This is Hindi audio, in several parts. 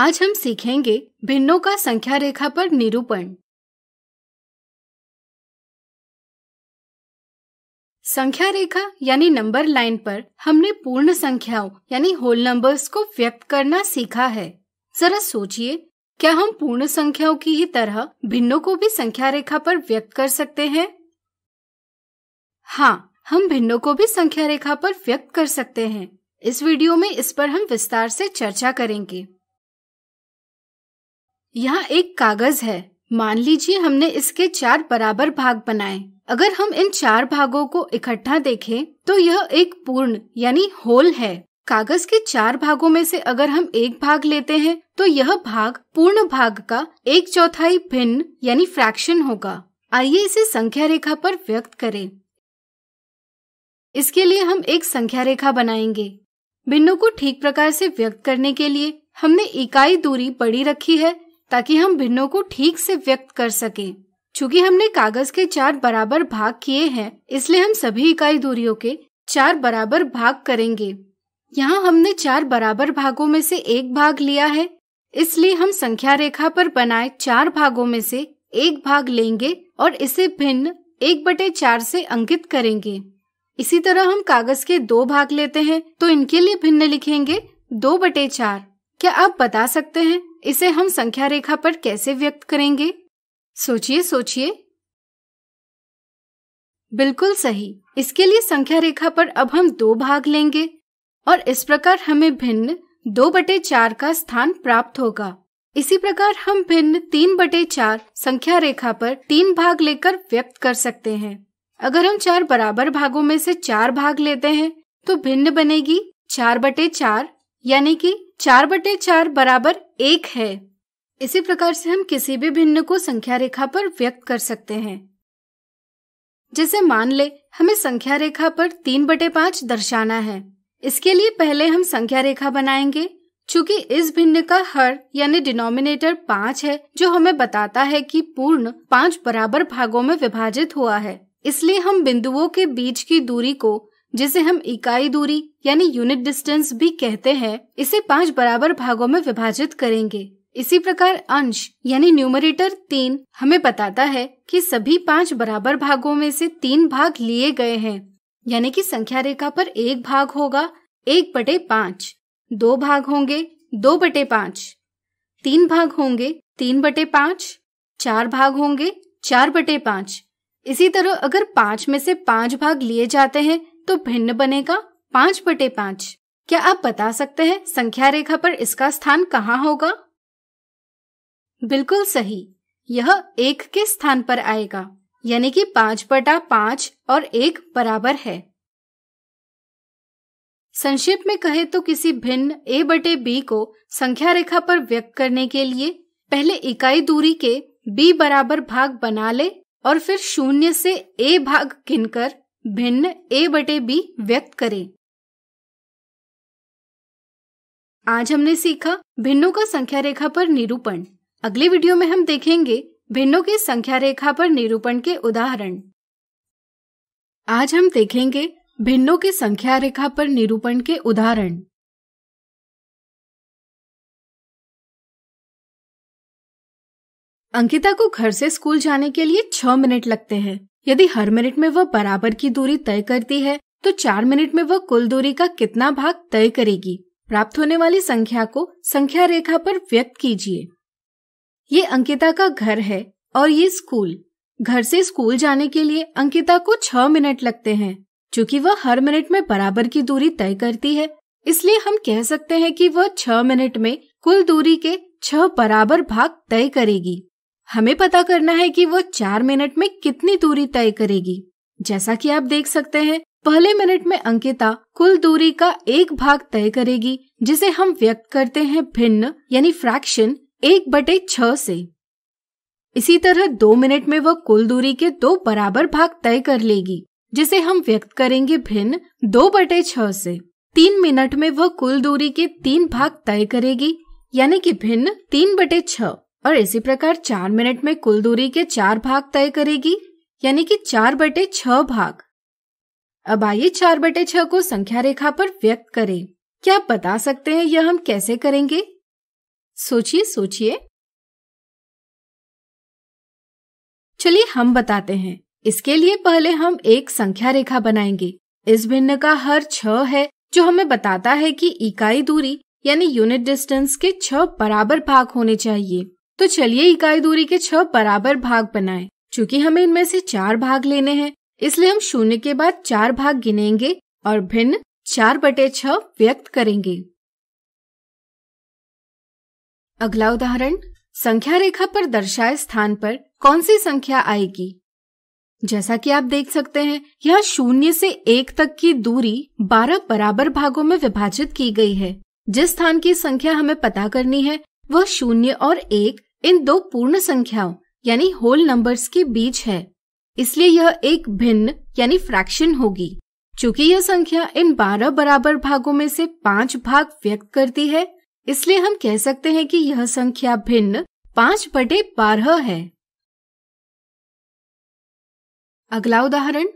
आज हम सीखेंगे भिन्नों का संख्या रेखा पर निरूपण संख्या रेखा यानी नंबर लाइन पर हमने पूर्ण संख्याओं यानी होल नंबर्स को व्यक्त करना सीखा है जरा सोचिए क्या हम पूर्ण संख्याओं की ही तरह भिन्नों को भी संख्या रेखा पर व्यक्त कर सकते हैं हाँ हम भिन्नों को भी संख्या रेखा पर व्यक्त कर सकते हैं इस वीडियो में इस पर हम विस्तार से चर्चा करेंगे यहाँ एक कागज है मान लीजिए हमने इसके चार बराबर भाग बनाए अगर हम इन चार भागों को इकट्ठा देखें तो यह एक पूर्ण यानी होल है कागज के चार भागों में से अगर हम एक भाग लेते हैं तो यह भाग पूर्ण भाग का एक चौथाई भिन्न यानी फ्रैक्शन होगा आइए इसे संख्या रेखा पर व्यक्त करें इसके लिए हम एक संख्या रेखा बनाएंगे भिन्नों को ठीक प्रकार से व्यक्त करने के लिए हमने इकाई दूरी बड़ी रखी है ताकि हम भिन्नों को ठीक से व्यक्त कर सकें। चूँकि हमने कागज के चार बराबर भाग किए हैं इसलिए हम सभी इकाई दूरियों के चार बराबर भाग करेंगे यहाँ हमने चार बराबर भागों में से एक भाग लिया है इसलिए हम संख्या रेखा पर बनाए चार भागों में से एक भाग लेंगे और इसे भिन्न एक बटे चार से अंकित करेंगे इसी तरह हम कागज के दो भाग लेते हैं तो इनके लिए भिन्न लिखेंगे दो बटे चार क्या आप बता सकते हैं इसे हम संख्या रेखा पर कैसे व्यक्त करेंगे सोचिए सोचिए बिल्कुल सही इसके लिए संख्या रेखा पर अब हम दो भाग लेंगे और इस प्रकार हमें भिन्न दो बटे चार का स्थान प्राप्त होगा इसी प्रकार हम भिन्न तीन बटे चार संख्या रेखा पर तीन भाग लेकर व्यक्त कर सकते हैं अगर हम चार बराबर भागों में से चार भाग लेते हैं तो भिन्न बनेगी चार बटे चार यानी कि चार बटे चार बराबर एक है इसी प्रकार से हम किसी भी भिन्न को संख्या रेखा पर व्यक्त कर सकते हैं जैसे मान ले हमें संख्या रेखा पर तीन बटे पांच दर्शाना है इसके लिए पहले हम संख्या रेखा बनाएंगे चूंकि इस भिन्न का हर यानी डिनोमिनेटर पाँच है जो हमें बताता है कि पूर्ण पाँच बराबर भागों में विभाजित हुआ है इसलिए हम बिंदुओं के बीच की दूरी को जिसे हम इकाई दूरी यानी यूनिट डिस्टेंस भी कहते हैं इसे पांच बराबर भागों में विभाजित करेंगे इसी प्रकार अंश यानी न्यूमरेटर तीन हमें बताता है कि सभी पांच बराबर भागों में से तीन भाग लिए गए हैं यानी कि संख्या रेखा पर एक भाग होगा एक बटे पाँच दो भाग होंगे दो बटे पाँच तीन भाग होंगे तीन बटे पाँच चार भाग होंगे चार बटे पाँच इसी तरह अगर पांच में से पांच भाग लिए जाते हैं तो भिन्न बनेगा पाँच बटे पाँच क्या आप बता सकते हैं संख्या रेखा पर इसका स्थान कहाँ होगा बिल्कुल सही यह एक के स्थान पर आएगा यानी कि पाँच बटा पाँच और एक बराबर है संक्षेप में कहे तो किसी भिन्न ए बटे बी को संख्या रेखा पर व्यक्त करने के लिए पहले इकाई दूरी के बी बराबर भाग बना ले और फिर शून्य से ए भाग गिनकर भिन्न ए बटे बी व्यक्त करें आज हमने सीखा भिन्नों का संख्या रेखा पर निरूपण अगले वीडियो में हम देखेंगे भिन्नों के संख्या रेखा पर निरूपण के उदाहरण आज हम देखेंगे भिन्नों के संख्या रेखा पर निरूपण के उदाहरण अंकिता को घर से स्कूल जाने के लिए छह मिनट लगते हैं यदि हर मिनट में वह बराबर की दूरी तय करती है तो चार मिनट में वह कुल दूरी का कितना भाग तय करेगी प्राप्त होने वाली संख्या को संख्या रेखा पर व्यक्त कीजिए ये अंकिता का घर है और ये स्कूल घर से स्कूल जाने के लिए अंकिता को छह मिनट लगते हैं क्योंकि वह हर मिनट में बराबर की दूरी तय करती है इसलिए हम कह सकते हैं कि वह छह मिनट में कुल दूरी के छह बराबर भाग तय करेगी हमें पता करना है कि वो चार मिनट में कितनी दूरी तय करेगी जैसा कि आप देख सकते हैं पहले मिनट में अंकिता कुल दूरी का एक भाग तय करेगी जिसे हम व्यक्त करते हैं भिन्न यानी फ्रैक्शन एक बटे छह से इसी तरह दो मिनट में वह कुल दूरी के दो बराबर भाग तय कर लेगी जिसे हम व्यक्त करेंगे भिन्न दो बटे छह से तीन मिनट में वह कुल दूरी के तीन भाग तय करेगी यानी कि भिन्न तीन बटे छ और इसी प्रकार चार मिनट में कुल दूरी के चार भाग तय करेगी यानी कि चार बटे छह भाग अब आइए चार बटे छ को संख्या रेखा पर व्यक्त करें क्या आप बता सकते हैं यह हम कैसे करेंगे सोचिए सोचिए चलिए हम बताते हैं इसके लिए पहले हम एक संख्या रेखा बनाएंगे इस भिन्न का हर छ है जो हमें बताता है कि इकाई दूरी यानी यूनिट डिस्टेंस के छ बराबर भाग होने चाहिए तो चलिए इकाई दूरी के छह बराबर भाग बनाएं। चूंकि हमें इनमें से चार भाग लेने हैं इसलिए हम शून्य के बाद चार भाग गिनेंगे और भिन्न चार बटे छह व्यक्त करेंगे अगला उदाहरण संख्या रेखा पर दर्शाए स्थान पर कौन सी संख्या आएगी जैसा कि आप देख सकते हैं यह शून्य से एक तक की दूरी बारह बराबर भागों में विभाजित की गई है जिस स्थान की संख्या हमें पता करनी है वह शून्य और एक इन दो पूर्ण संख्याओं यानी होल नंबर्स के बीच है इसलिए यह एक भिन्न यानी फ्रैक्शन होगी चूंकि यह संख्या इन बारह बराबर भागों में से पांच भाग व्यक्त करती है इसलिए हम कह सकते हैं कि यह संख्या भिन्न पांच बटे बारह है अगला उदाहरण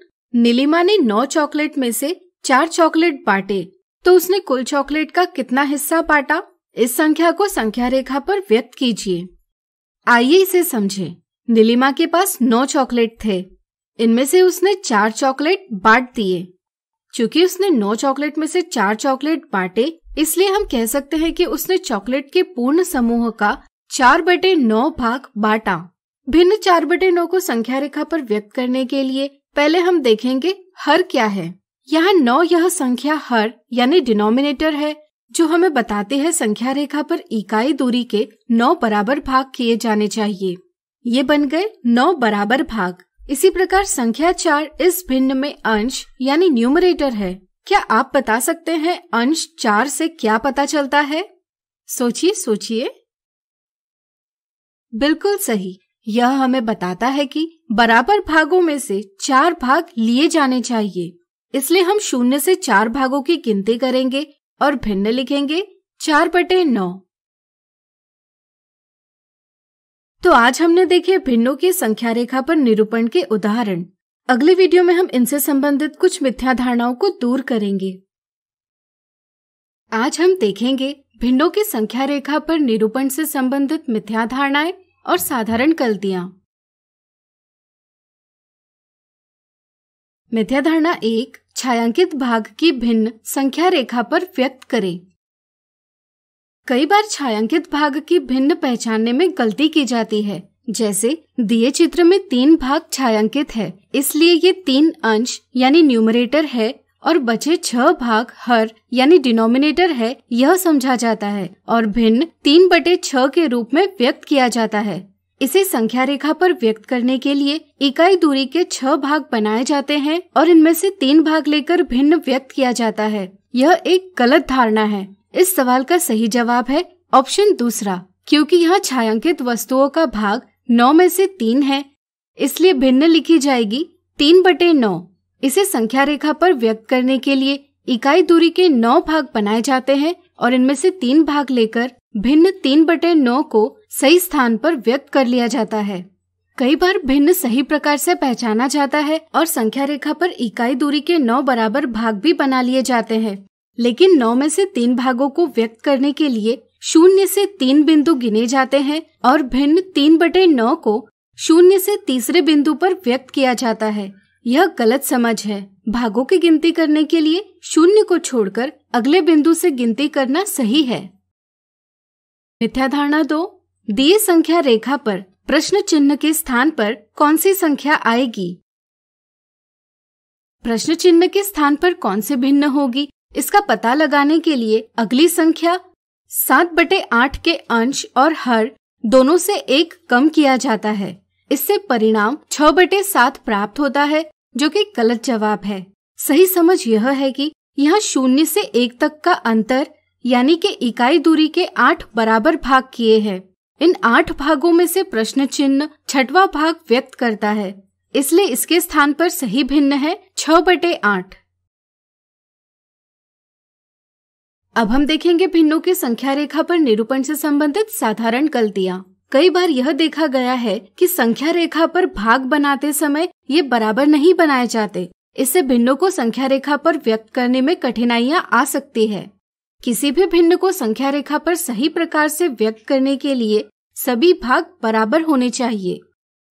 नीलिमा ने नौ चॉकलेट में से चार चॉकलेट बांटे तो उसने कुल चॉकलेट का कितना हिस्सा बांटा इस संख्या को संख्या रेखा पर व्यक्त कीजिए आइए इसे समझें। नीलिमा के पास नौ चॉकलेट थे इनमें से उसने चार चॉकलेट बांट दिए क्योंकि उसने नौ चॉकलेट में से चार चॉकलेट बांटे इसलिए हम कह सकते हैं कि उसने चॉकलेट के पूर्ण समूह का चार बटे नौ भाग बांटा भिन्न चार बटे नौ को संख्या रेखा पर व्यक्त करने के लिए पहले हम देखेंगे हर क्या है यहाँ नौ यह संख्या हर यानी डिनोमिनेटर है जो हमें बताते हैं संख्या रेखा पर इकाई दूरी के नौ बराबर भाग किए जाने चाहिए ये बन गए नौ बराबर भाग इसी प्रकार संख्या चार इस भिन्न में अंश यानी न्यूमरेटर है क्या आप बता सकते हैं अंश चार से क्या पता चलता है सोचिए सोचिए बिल्कुल सही यह हमें बताता है कि बराबर भागों में से चार भाग लिए जाने चाहिए इसलिए हम शून्य से चार भागों की गिनती करेंगे और भिन्न लिखेंगे चार बटे नौ तो आज हमने देखे भिन्नों की संख्या रेखा पर निरूपण के उदाहरण अगले वीडियो में हम इनसे संबंधित कुछ धारणाओं को दूर करेंगे आज हम देखेंगे भिन्नों की संख्या रेखा पर निरूपण से संबंधित मिथ्याधारणाएं और साधारण गलतियां मिथ्याधारणा एक छायांकित भाग की भिन्न संख्या रेखा पर व्यक्त करें कई बार छायांकित भाग की भिन्न पहचानने में गलती की जाती है जैसे दिए चित्र में तीन भाग छायांकित है इसलिए ये तीन अंश यानी न्यूमरेटर है और बचे छह भाग हर यानी डिनोमिनेटर है यह समझा जाता है और भिन्न तीन बटे छह के रूप में व्यक्त किया जाता है इसे संख्या रेखा पर व्यक्त करने के लिए इकाई दूरी के छह भाग बनाए जाते हैं और इनमें से तीन भाग लेकर भिन्न व्यक्त किया जाता है यह एक गलत धारणा है इस सवाल का सही जवाब है ऑप्शन दूसरा क्योंकि यहाँ छायांकित वस्तुओं का भाग नौ में से तीन है इसलिए भिन्न लिखी जाएगी तीन बटे नौ इसे संख्या रेखा पर व्यक्त करने के लिए इकाई दूरी के नौ भाग बनाए जाते हैं और इनमें से तीन भाग लेकर भिन्न तीन बटे नौ को सही स्थान पर व्यक्त कर लिया जाता है कई बार भिन्न सही प्रकार से पहचाना जाता है और संख्या रेखा पर इकाई दूरी के नौ बराबर भाग भी बना लिए जाते हैं लेकिन नौ में से तीन भागों को व्यक्त करने के लिए शून्य से तीन बिंदु गिने जाते हैं और भिन्न तीन बटे नौ को शून्य से तीसरे बिंदु पर व्यक्त किया जाता है यह गलत समझ है भागों की गिनती करने के लिए शून्य को छोड़कर अगले बिंदु से गिनती करना सही है धारणा दो दिए संख्या रेखा पर प्रश्न चिन्ह के स्थान पर कौन सी संख्या आएगी प्रश्न चिन्ह के स्थान पर कौन से भिन्न होगी इसका पता लगाने के लिए अगली संख्या सात बटे आठ के अंश और हर दोनों से एक कम किया जाता है इससे परिणाम छह बटे सात प्राप्त होता है जो कि गलत जवाब है सही समझ यह है कि यहाँ शून्य से एक तक का अंतर यानी कि इकाई दूरी के आठ बराबर भाग किए हैं इन आठ भागों में से प्रश्न चिन्ह छठवा भाग व्यक्त करता है इसलिए इसके स्थान पर सही भिन्न है छ बटे आठ अब हम देखेंगे भिन्नों की संख्या रेखा पर निरूपण से संबंधित साधारण गलतियाँ कई बार यह देखा गया है कि संख्या रेखा पर भाग बनाते समय ये बराबर नहीं बनाए जाते इससे भिन्नों को संख्या रेखा पर व्यक्त करने में कठिनाइयां आ सकती है किसी भी भिन्न को संख्या रेखा पर सही प्रकार से व्यक्त करने के लिए सभी भाग बराबर होने चाहिए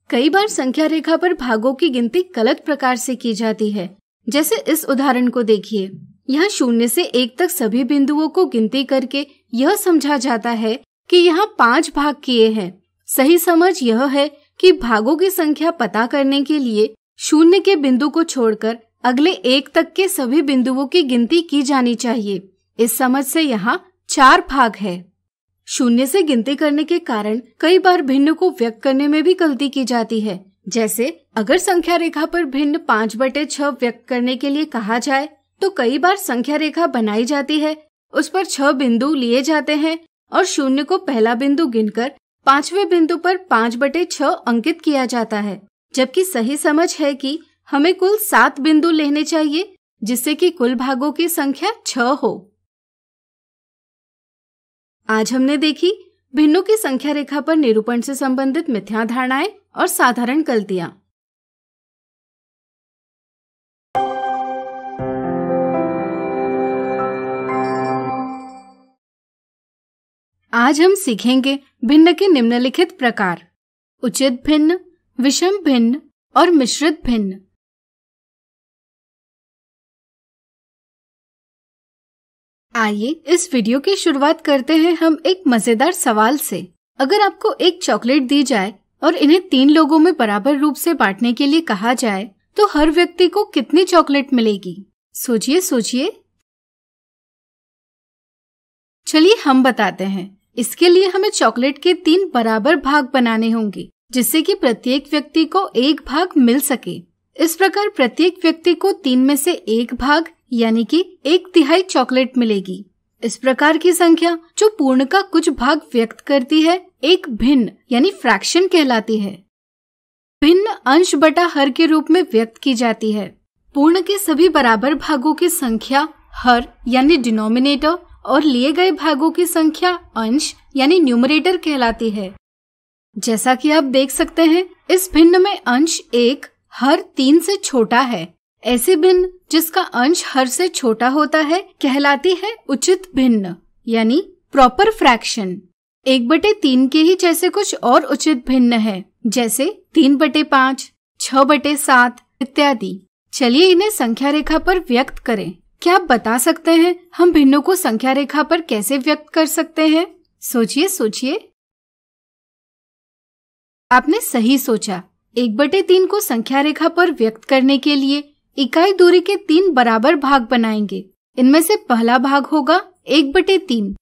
कई बार संख्या रेखा पर भागों की गिनती गलत प्रकार से की जाती है जैसे इस उदाहरण को देखिए यहाँ शून्य से एक तक सभी बिंदुओं को गिनती करके यह समझा जाता है कि यहाँ पांच भाग किए हैं सही समझ यह है कि भागों की संख्या पता करने के लिए शून्य के बिंदु को छोड़कर अगले एक तक के सभी बिंदुओं की गिनती की जानी चाहिए इस समझ से यहाँ चार भाग है शून्य से गिनती करने के कारण कई बार भिन्न को व्यक्त करने में भी गलती की जाती है जैसे अगर संख्या रेखा पर भिन्न पाँच बटे छह व्यक्त करने के लिए कहा जाए तो कई बार संख्या रेखा बनाई जाती है उस पर छह बिंदु लिए जाते हैं और शून्य को पहला बिंदु गिनकर पांचवे बिंदु पर पाँच बटे छ अंकित किया जाता है जबकि सही समझ है कि हमें कुल सात बिंदु लेने चाहिए जिससे कि कुल भागों की संख्या छह हो आज हमने देखी भिन्नों की संख्या रेखा पर निरूपण से संबंधित मिथ्या धारणाएं और साधारण गलतियां आज हम सीखेंगे भिन्न के निम्नलिखित प्रकार उचित भिन्न विषम भिन्न और मिश्रित भिन्न आइए इस वीडियो की शुरुआत करते हैं हम एक मजेदार सवाल से अगर आपको एक चॉकलेट दी जाए और इन्हें तीन लोगों में बराबर रूप से बांटने के लिए कहा जाए तो हर व्यक्ति को कितनी चॉकलेट मिलेगी सोचिए सोचिए चलिए हम बताते हैं इसके लिए हमें चॉकलेट के तीन बराबर भाग बनाने होंगे जिससे कि प्रत्येक व्यक्ति को एक भाग मिल सके इस प्रकार प्रत्येक व्यक्ति को तीन में से एक भाग यानी कि एक तिहाई चॉकलेट मिलेगी इस प्रकार की संख्या जो पूर्ण का कुछ भाग व्यक्त करती है एक भिन्न यानी फ्रैक्शन कहलाती है भिन्न अंश बटा हर के रूप में व्यक्त की जाती है पूर्ण के सभी बराबर भागों की संख्या हर यानी डिनोमिनेटर और लिए गए भागों की संख्या अंश यानी न्यूमरेटर कहलाती है जैसा कि आप देख सकते हैं इस भिन्न में अंश एक हर तीन से छोटा है ऐसे भिन्न जिसका अंश हर से छोटा होता है कहलाती है उचित भिन्न यानी प्रॉपर फ्रैक्शन एक बटे तीन के ही जैसे कुछ और उचित भिन्न है जैसे तीन बटे पाँच छ बटे सात इत्यादि चलिए इन्हें संख्या रेखा पर व्यक्त करें क्या आप बता सकते हैं हम भिन्नों को संख्या रेखा पर कैसे व्यक्त कर सकते हैं सोचिए सोचिए आपने सही सोचा एक बटे तीन को संख्या रेखा पर व्यक्त करने के लिए इकाई दूरी के तीन बराबर भाग बनाएंगे इनमें से पहला भाग होगा एक बटे तीन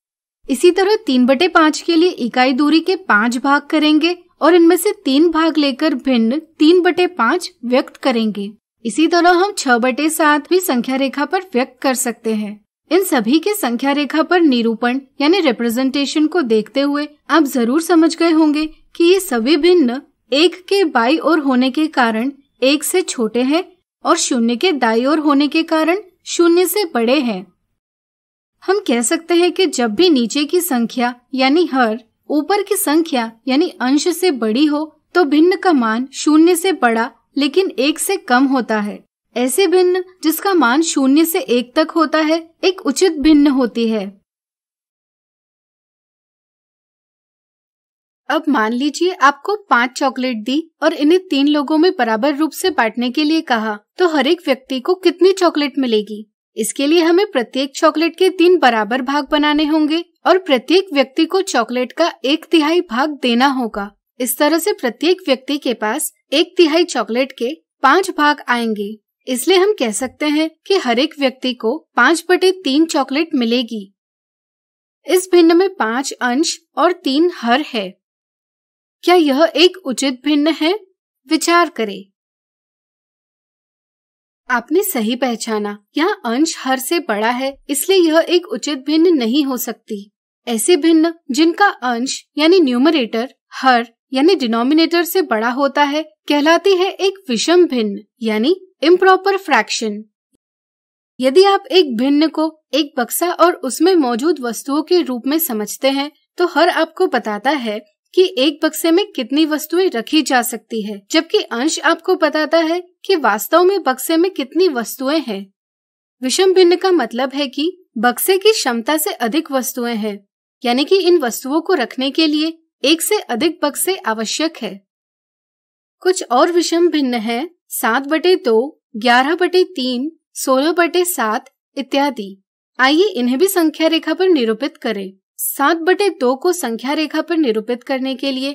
इसी तरह तीन बटे पाँच के लिए इकाई दूरी के पाँच भाग करेंगे और इनमें से तीन भाग लेकर भिन्न तीन बटे पाँच व्यक्त करेंगे इसी तरह हम छह बटे सात भी संख्या रेखा पर व्यक्त कर सकते हैं इन सभी के संख्या रेखा पर निरूपण यानी रिप्रेजेंटेशन को देखते हुए आप जरूर समझ गए होंगे कि ये सभी भिन्न एक के बाई और होने के कारण एक से छोटे हैं और शून्य के दाई ओर होने के कारण शून्य से बड़े हैं हम कह सकते हैं कि जब भी नीचे की संख्या यानी हर ऊपर की संख्या यानी अंश से बड़ी हो तो भिन्न का मान शून्य से बड़ा लेकिन एक से कम होता है ऐसे भिन्न जिसका मान शून्य से एक तक होता है एक उचित भिन्न होती है अब मान लीजिए आपको पाँच चॉकलेट दी और इन्हें तीन लोगों में बराबर रूप से बांटने के लिए कहा तो हर एक व्यक्ति को कितनी चॉकलेट मिलेगी इसके लिए हमें प्रत्येक चॉकलेट के तीन बराबर भाग बनाने होंगे और प्रत्येक व्यक्ति को चॉकलेट का एक तिहाई भाग देना होगा इस तरह से प्रत्येक व्यक्ति के पास एक तिहाई चॉकलेट के पाँच भाग आएंगे इसलिए हम कह सकते हैं कि हर एक व्यक्ति को पाँच बटे तीन चॉकलेट मिलेगी इस भिन्न में पाँच अंश और तीन हर है क्या यह एक उचित भिन्न है विचार करें आपने सही पहचाना यहाँ अंश हर से बड़ा है इसलिए यह एक उचित भिन्न नहीं हो सकती ऐसे भिन्न जिनका अंश यानी न्यूमरेटर हर यानी डिनोमिनेटर से बड़ा होता है कहलाती है एक विषम भिन्न यानी इम्प्रॉपर फ्रैक्शन यदि आप एक भिन्न को एक बक्सा और उसमें मौजूद वस्तुओं के रूप में समझते हैं तो हर आपको बताता है कि एक बक्से में कितनी वस्तुएं रखी जा सकती है जबकि अंश आपको बताता है कि वास्तव में बक्से में कितनी वस्तुएं हैं। विषम भिन्न का मतलब है कि बक्से की क्षमता से अधिक वस्तुएं हैं यानी कि इन वस्तुओं को रखने के लिए एक से अधिक बक्से आवश्यक है कुछ और विषम भिन्न है सात बटे दो ग्यारह बटे तीन सोलह बटे सात इत्यादि आइए इन्हें भी संख्या रेखा पर निरूपित करें सात बटे दो को संख्या रेखा पर निरूपित करने के लिए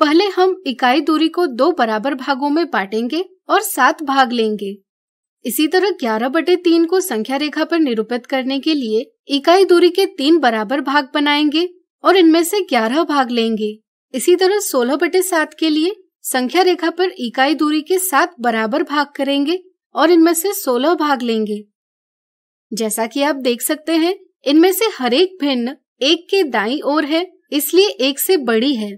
पहले हम इकाई दूरी को दो बराबर भागों में बांटेंगे और सात भाग लेंगे इसी तरह ग्यारह बटे तीन को संख्या रेखा पर निरूपित करने के लिए इकाई दूरी के तीन बराबर भाग बनाएंगे और इनमें से ग्यारह भाग लेंगे इसी तरह सोलह बटे सात के लिए संख्या रेखा पर इकाई दूरी के सात बराबर भाग करेंगे और इनमें से सोलह भाग लेंगे जैसा कि आप देख सकते हैं इनमें से हरेक भिन्न एक के दाई ओर है इसलिए एक से बड़ी है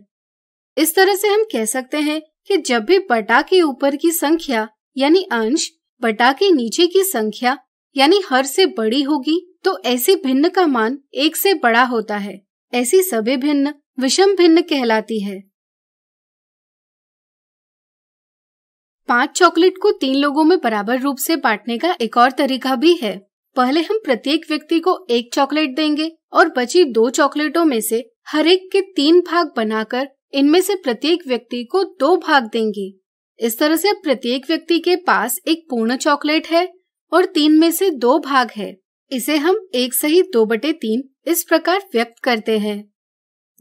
इस तरह से हम कह सकते हैं कि जब भी बटा के ऊपर की संख्या यानी अंश बटा के नीचे की संख्या यानी हर से बड़ी होगी तो ऐसे भिन्न का मान एक से बड़ा होता है ऐसी सभी भिन्न विषम भिन्न कहलाती है पांच चॉकलेट को तीन लोगों में बराबर रूप से बांटने का एक और तरीका भी है पहले हम प्रत्येक व्यक्ति को एक चॉकलेट देंगे और बची दो चॉकलेटों में से हर एक के तीन भाग बनाकर इनमें से प्रत्येक व्यक्ति को दो भाग देंगे इस तरह से प्रत्येक व्यक्ति के पास एक पूर्ण चॉकलेट है और तीन में से दो भाग है इसे हम एक सहित दो बटे तीन इस प्रकार व्यक्त करते हैं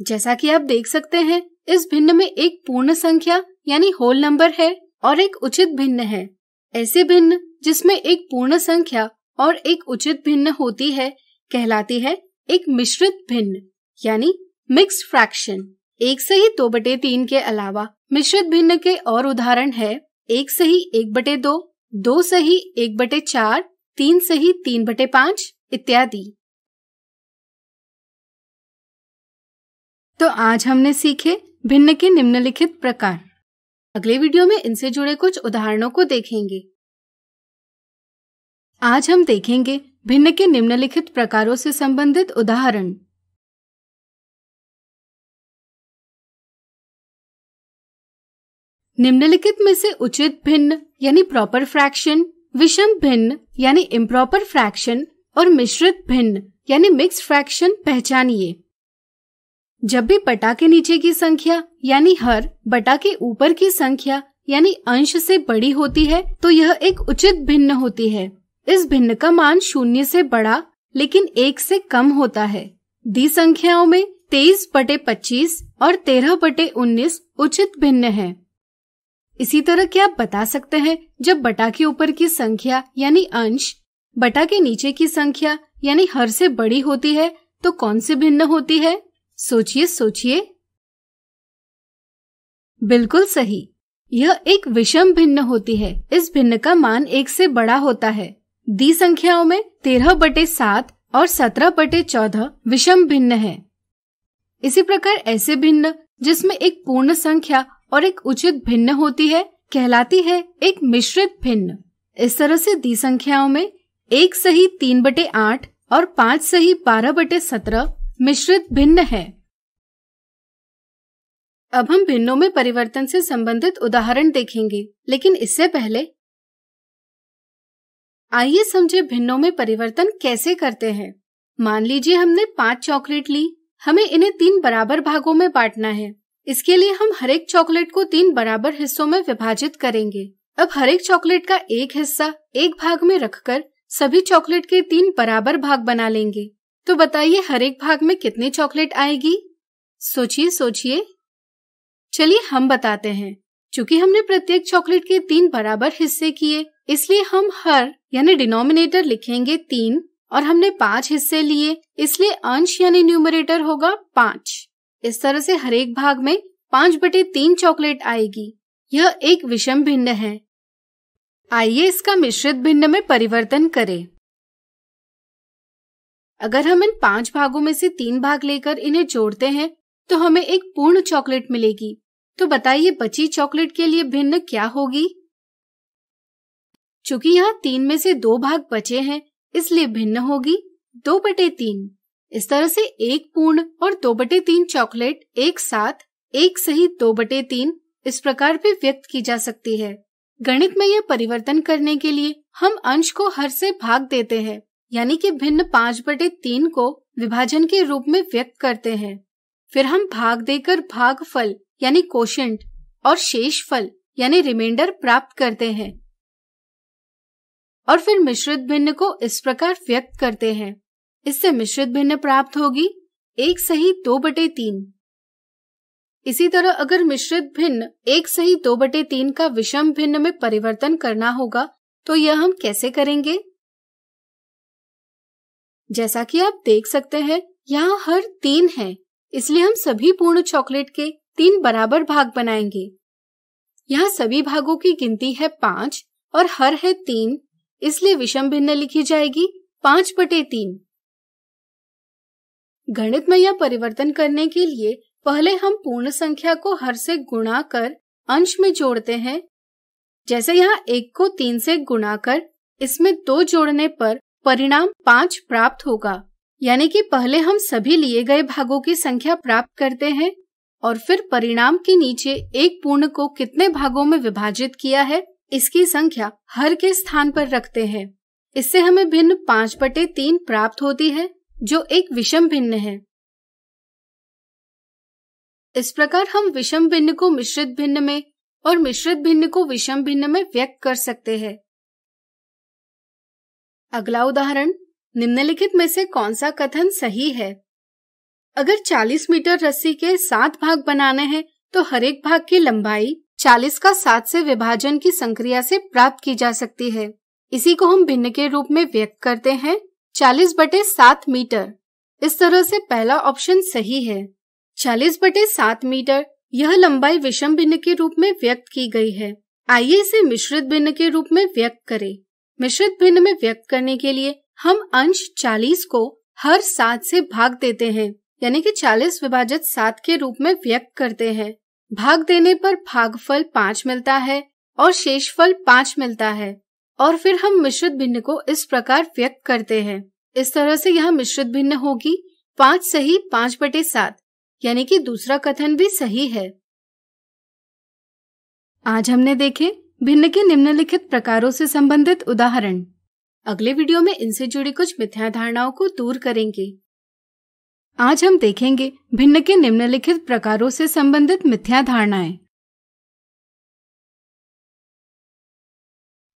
जैसा कि आप देख सकते हैं इस भिन्न में एक पूर्ण संख्या यानी होल नंबर है और एक उचित भिन्न है ऐसे भिन्न जिसमें एक पूर्ण संख्या और एक उचित भिन्न होती है कहलाती है एक मिश्रित भिन्न यानी मिक्स फ्रैक्शन एक सही दो बटे तीन के अलावा मिश्रित भिन्न के और उदाहरण है एक सही एक बटे दो दो सही एक बटे चार तीन सही तीन बटे पांच इत्यादि तो आज हमने सीखे भिन्न के निम्नलिखित प्रकार अगले वीडियो में इनसे जुड़े कुछ उदाहरणों को देखेंगे आज हम देखेंगे भिन्न के निम्नलिखित प्रकारों से संबंधित उदाहरण निम्नलिखित में से उचित भिन्न यानी प्रॉपर फ्रैक्शन विषम भिन्न यानी इम्प्रॉपर फ्रैक्शन और मिश्रित भिन्न यानी मिक्स फ्रैक्शन पहचानिए जब भी बटा के नीचे की संख्या यानी हर बटा के ऊपर की संख्या यानी अंश से बड़ी होती है तो यह एक उचित भिन्न होती है इस भिन्न का मान शून्य से बड़ा लेकिन एक से कम होता है दी संख्याओं में तेईस बटे पच्चीस और तेरह बटे उन्नीस उचित भिन्न है इसी तरह क्या आप बता सकते हैं जब बटा के ऊपर की संख्या यानी अंश बटा के नीचे की संख्या यानी हर से बड़ी होती है तो कौन सी भिन्न होती है सोचिए सोचिए बिल्कुल सही यह एक विषम भिन्न होती है इस भिन्न का मान एक से बड़ा होता है दी संख्याओं में तेरह बटे सात और सत्रह बटे चौदह विषम भिन्न है इसी प्रकार ऐसे भिन्न जिसमें एक पूर्ण संख्या और एक उचित भिन्न होती है कहलाती है एक मिश्रित भिन्न इस तरह से दी संख्याओं में एक सही तीन बटे आठ और पाँच सही बारह बटे सत्रह मिश्रित भिन्न है अब हम भिन्नों में परिवर्तन से संबंधित उदाहरण देखेंगे लेकिन इससे पहले आइए समझे भिन्नों में परिवर्तन कैसे करते हैं मान लीजिए हमने पाँच चॉकलेट ली हमें इन्हें तीन बराबर भागों में बांटना है इसके लिए हम हरेक चॉकलेट को तीन बराबर हिस्सों में विभाजित करेंगे अब हरेक चॉकलेट का एक हिस्सा एक भाग में रखकर सभी चॉकलेट के तीन बराबर भाग बना लेंगे तो बताइए हरेक भाग में कितनी चॉकलेट आएगी सोचिए सोचिए चलिए हम बताते हैं क्योंकि हमने प्रत्येक चॉकलेट के तीन बराबर हिस्से किए इसलिए हम हर यानी डिनोमिनेटर लिखेंगे तीन और हमने पांच हिस्से लिए इसलिए अंश यानी न्यूमरेटर होगा पांच इस तरह से हरेक भाग में पांच बटे तीन चॉकलेट आएगी यह एक विषम भिन्न है आइए इसका मिश्रित भिन्न में परिवर्तन करें अगर हम इन पांच भागों में से तीन भाग लेकर इन्हें जोड़ते हैं तो हमें एक पूर्ण चॉकलेट मिलेगी तो बताइए बची चॉकलेट के लिए भिन्न क्या होगी चूंकि यहाँ तीन में से दो भाग बचे हैं इसलिए भिन्न होगी दो बटे तीन इस तरह से एक पूर्ण और दो बटे तीन चॉकलेट एक साथ एक सही दो बटे तीन इस प्रकार भी व्यक्त की जा सकती है गणित में यह परिवर्तन करने के लिए हम अंश को हर से भाग देते हैं यानी कि भिन्न पाँच बटे तीन को विभाजन के रूप में व्यक्त करते हैं फिर हम भाग देकर भाग फल यानी कोशंट और शेष फल यानी रिमाइंडर प्राप्त करते हैं और फिर मिश्रित भिन्न को इस प्रकार व्यक्त करते हैं इससे मिश्रित भिन्न प्राप्त होगी एक सही दो बटे तीन इसी तरह अगर मिश्रित भिन्न एक सही दो बटे तीन का विषम भिन्न में परिवर्तन करना होगा तो यह हम कैसे करेंगे जैसा कि आप देख सकते हैं यहाँ हर तीन है इसलिए हम सभी पूर्ण चॉकलेट के तीन बराबर भाग बनाएंगे यहाँ सभी भागों की गिनती है पांच और हर है तीन इसलिए विषम भिन्न लिखी जाएगी पांच बटे तीन गणित में यह परिवर्तन करने के लिए पहले हम पूर्ण संख्या को हर से गुणा कर अंश में जोड़ते हैं जैसे यहाँ एक को तीन से गुणा कर इसमें दो जोड़ने पर परिणाम पांच प्राप्त होगा यानी कि पहले हम सभी लिए गए भागों की संख्या प्राप्त करते हैं और फिर परिणाम के नीचे एक पूर्ण को कितने भागों में विभाजित किया है इसकी संख्या हर के स्थान पर रखते हैं इससे हमें भिन्न पांच बटे तीन प्राप्त होती है जो एक विषम भिन्न है इस प्रकार हम विषम भिन्न को मिश्रित भिन्न में और मिश्रित भिन्न को विषम भिन्न में व्यक्त कर सकते हैं अगला उदाहरण निम्नलिखित में से कौन सा कथन सही है अगर 40 मीटर रस्सी के सात भाग बनाने हैं तो हरेक भाग की लंबाई चालीस का सात से विभाजन की संक्रिया से प्राप्त की जा सकती है इसी को हम भिन्न के रूप में व्यक्त करते हैं चालीस बटे सात मीटर इस तरह से पहला ऑप्शन सही है चालीस बटे सात मीटर यह लंबाई विषम भिन्न के रूप में व्यक्त की गई है आइए इसे मिश्रित भिन्न के रूप में व्यक्त करें मिश्रित भिन्न में व्यक्त करने के लिए हम अंश चालीस को हर सात से भाग देते हैं यानी कि 40 विभाजित सात के रूप में व्यक्त करते हैं भाग देने पर भागफल पाँच मिलता है और शेषफल पाँच मिलता है और फिर हम मिश्रित भिन्न को इस प्रकार व्यक्त करते हैं इस तरह से यह मिश्रित भिन्न होगी पाँच सही पाँच बटे सात यानी कि दूसरा कथन भी सही है आज हमने देखे भिन्न के निम्नलिखित प्रकारों से संबंधित उदाहरण अगले वीडियो में इनसे जुड़ी कुछ मिथ्या धारणाओं को दूर करेंगे आज हम देखेंगे भिन्न के निम्नलिखित प्रकारों से संबंधित मिथ्या धारणाएं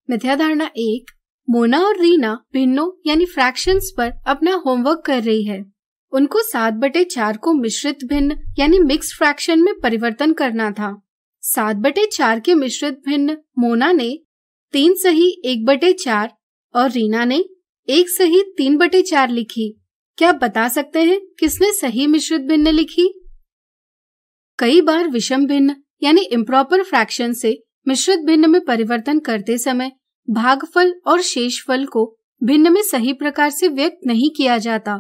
मिथ्या धारणा एक मोना और रीना भिन्नों यानी फ्रैक्शंस पर अपना होमवर्क कर रही है उनको सात बटे चार को मिश्रित भिन्न यानी मिक्स फ्रैक्शन में परिवर्तन करना था सात बटे चार के मिश्रित भिन्न मोना ने तीन सही एक बटे चार और रीना ने एक सही तीन बटे चार लिखी क्या आप बता सकते हैं किसने सही मिश्रित भिन्न लिखी कई बार विषम भिन्न यानी इम्प्रॉपर फ्रैक्शन से मिश्रित भिन्न में परिवर्तन करते समय भागफल और शेषफल को भिन्न में सही प्रकार से व्यक्त नहीं किया जाता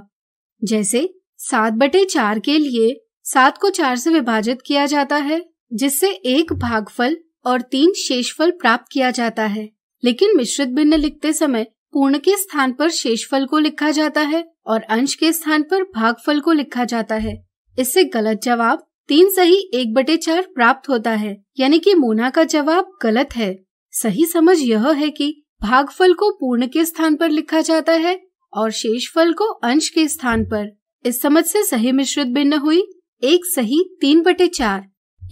जैसे सात बटे चार के लिए सात को चार से विभाजित किया जाता है जिससे एक भागफल और तीन शेषफल प्राप्त किया जाता है लेकिन मिश्रित भिन्न लिखते समय पूर्ण के स्थान पर शेषफल को लिखा जाता है और अंश के स्थान पर भागफल को लिखा जाता है इससे गलत जवाब तीन सही एक बटे चार प्राप्त होता है यानी कि मोना का जवाब गलत है सही समझ यह है कि भागफल को पूर्ण के स्थान पर लिखा जाता है और शेषफल को अंश के स्थान पर इस समझ से सही मिश्रित भिन्न हुई एक सही तीन बटे चार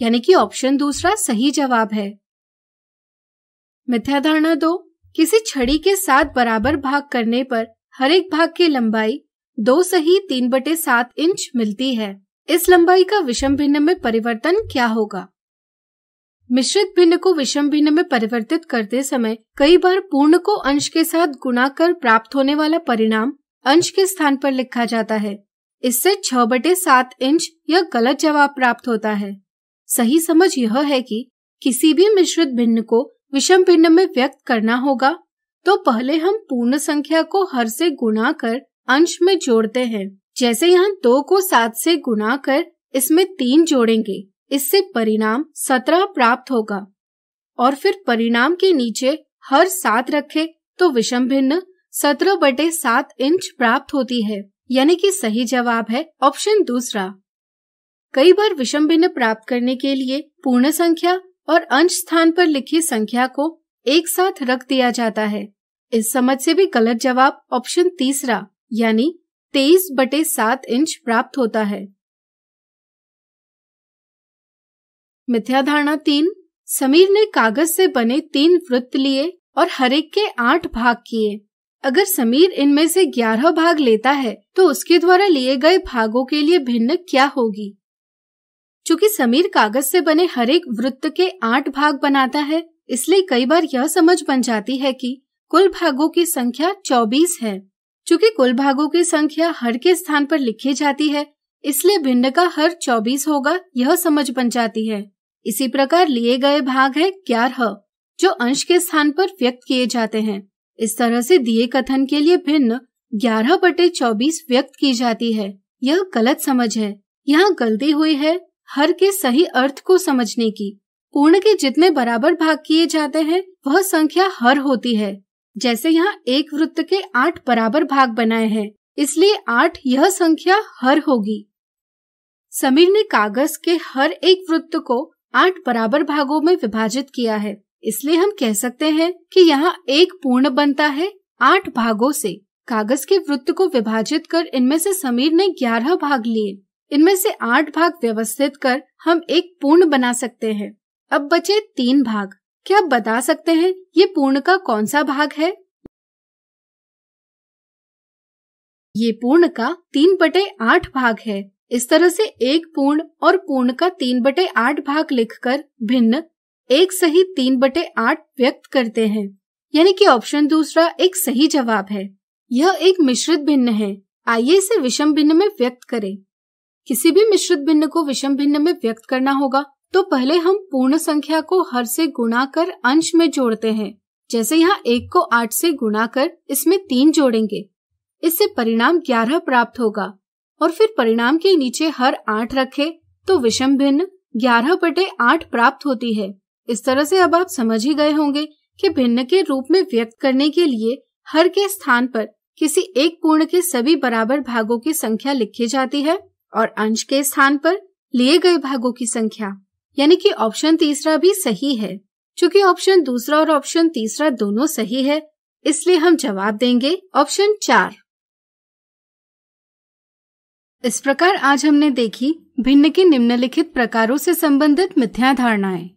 यानी कि ऑप्शन दूसरा सही जवाब है मिथ्याधारणा दो किसी छड़ी के साथ बराबर भाग करने पर हर एक भाग की लंबाई दो सही तीन बटे सात इंच मिलती है इस लंबाई का विषम भिन्न में परिवर्तन क्या होगा मिश्रित भिन्न को विषम भिन्न में परिवर्तित करते समय कई बार पूर्ण को अंश के साथ गुणा कर प्राप्त होने वाला परिणाम अंश के स्थान पर लिखा जाता है इससे छह बटे सात इंच यह गलत जवाब प्राप्त होता है सही समझ यह है कि किसी भी मिश्रित भिन्न को विषम भिन्न में व्यक्त करना होगा तो पहले हम पूर्ण संख्या को हर से गुणा कर अंश में जोड़ते हैं जैसे यहाँ दो को सात से गुणा कर इसमें तीन जोड़ेंगे इससे परिणाम सत्रह प्राप्त होगा और फिर परिणाम के नीचे हर सात रखे तो विषम भिन्न सत्रह बटे सात इंच प्राप्त होती है यानी कि सही जवाब है ऑप्शन दूसरा कई बार विषम भिन्न प्राप्त करने के लिए पूर्ण संख्या और अंश स्थान पर लिखी संख्या को एक साथ रख दिया जाता है इस समझ से भी गलत जवाब ऑप्शन तीसरा यानी तेईस बटे सात इंच प्राप्त होता है मिथ्याधारणा तीन समीर ने कागज से बने तीन वृत्त लिए और हरेक के आठ भाग किए अगर समीर इनमें से ग्यारह भाग लेता है तो उसके द्वारा लिए गए भागों के लिए भिन्न क्या होगी चूंकि समीर कागज से बने हर एक वृत्त के आठ भाग बनाता है इसलिए कई बार यह समझ बन जाती है कि कुल भागों की संख्या चौबीस है चूंकि कुल भागों की संख्या हर के स्थान पर लिखी जाती है इसलिए भिन्न का हर चौबीस होगा यह समझ बन जाती है इसी प्रकार लिए गए भाग है ग्यारह जो अंश के स्थान पर व्यक्त किए जाते हैं इस तरह से दिए कथन के लिए भिन्न ग्यारह बटे चौबीस व्यक्त की जाती है यह गलत समझ है यहाँ गलती हुई है हर के सही अर्थ को समझने की पूर्ण के जितने बराबर भाग किए जाते हैं वह संख्या हर होती है जैसे यहाँ एक वृत्त के आठ बराबर भाग बनाए हैं इसलिए आठ यह संख्या हर होगी समीर ने कागज के हर एक वृत्त को आठ बराबर भागों में विभाजित किया है इसलिए हम कह सकते हैं कि यहाँ एक पूर्ण बनता है आठ भागों से कागज के वृत्त को विभाजित कर इनमें से समीर ने ग्यारह भाग लिए इनमें से आठ भाग व्यवस्थित कर हम एक पूर्ण बना सकते हैं अब बचे तीन भाग क्या आप बता सकते हैं ये पूर्ण का कौन सा भाग है ये पूर्ण का तीन बटे आठ भाग है इस तरह से एक पूर्ण और पूर्ण का तीन बटे आठ भाग लिखकर भिन्न एक सही तीन बटे आठ व्यक्त करते हैं यानी कि ऑप्शन दूसरा एक सही जवाब है यह एक मिश्रित भिन्न है आइए इसे विषम भिन्न में व्यक्त करें किसी भी मिश्रित भिन्न को विषम भिन्न में व्यक्त करना होगा तो पहले हम पूर्ण संख्या को हर से गुणा कर अंश में जोड़ते हैं जैसे यहाँ एक को आठ से गुणा कर इसमें तीन जोड़ेंगे इससे परिणाम ग्यारह प्राप्त होगा और फिर परिणाम के नीचे हर आठ रखे तो विषम भिन्न ग्यारह बटे आठ प्राप्त होती है इस तरह से अब आप समझ ही गए होंगे कि भिन्न के रूप में व्यक्त करने के लिए हर के स्थान पर किसी एक पूर्ण के सभी बराबर भागों की संख्या लिखी जाती है और अंश के स्थान पर लिए गए भागों की संख्या यानी कि ऑप्शन तीसरा भी सही है चूंकि ऑप्शन दूसरा और ऑप्शन तीसरा दोनों सही है इसलिए हम जवाब देंगे ऑप्शन चार इस प्रकार आज हमने देखी भिन्न के निम्नलिखित प्रकारों से संबंधित मिथ्या धारणाएं